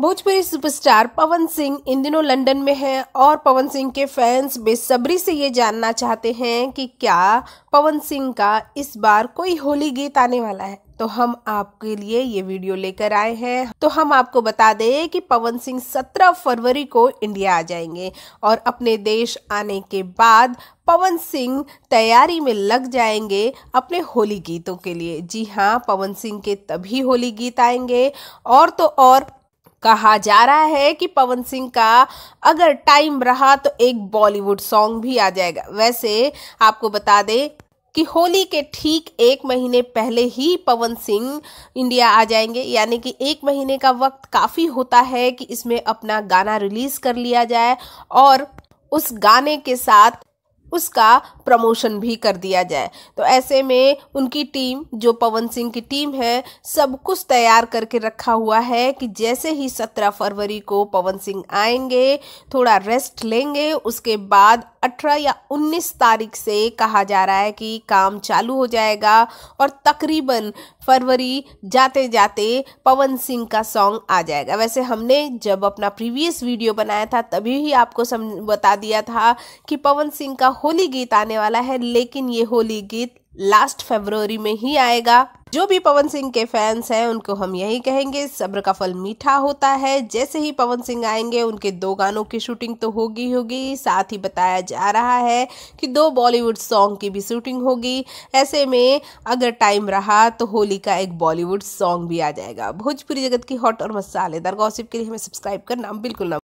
Bhojpuri superstar Pawan Singh इन दिनों London में हैं और पवन सिंह के फैंस बेसब्री से ये जानना चाहते हैं कि क्या पवन सिंह का इस बार कोई होली गीत आने वाला है तो हम आपके लिए ये वीडियो लेकर आए हैं तो हम आपको बता दें कि पवन सिंह 17 फरवरी को इंडिया आ जाएंगे और अपने देश आने के बाद पवन सिंह तैयारी में लग जाएंगे अपने होली गीतों के लिए जी हाँ पवन सिंह के तभी होली गीत आएंगे और तो और कहा जा रहा है कि पवन सिंह का अगर टाइम रहा तो एक बॉलीवुड सॉन्ग भी आ जाएगा वैसे आपको बता दें कि होली के ठीक एक महीने पहले ही पवन सिंह इंडिया आ जाएंगे यानी कि एक महीने का वक्त काफ़ी होता है कि इसमें अपना गाना रिलीज़ कर लिया जाए और उस गाने के साथ उसका प्रमोशन भी कर दिया जाए तो ऐसे में उनकी टीम जो पवन सिंह की टीम है सब कुछ तैयार करके रखा हुआ है कि जैसे ही सत्रह फरवरी को पवन सिंह आएंगे थोड़ा रेस्ट लेंगे उसके बाद अठारह या उन्नीस तारीख से कहा जा रहा है कि काम चालू हो जाएगा और तकरीबन फरवरी जाते जाते पवन सिंह का सॉन्ग आ जाएगा वैसे हमने जब अपना प्रीवियस वीडियो बनाया था तभी ही आपको सम बता दिया था कि पवन सिंह का होली गीत आने वाला है लेकिन ये होली गीत लास्ट फेब्रवरी में ही आएगा जो भी पवन सिंह के फैंस हैं उनको हम यही कहेंगे सब्र का फल मीठा होता है जैसे ही पवन सिंह आएंगे उनके दो गानों की शूटिंग तो होगी होगी साथ ही बताया जा रहा है कि दो बॉलीवुड सॉन्ग की भी शूटिंग होगी ऐसे में अगर टाइम रहा तो होली का एक बॉलीवुड सॉन्ग भी आ जाएगा भोजपुरी जगत की हॉट और मसालेदार गॉसिप के लिए हमें सब्सक्राइब करना बिल्कुल ना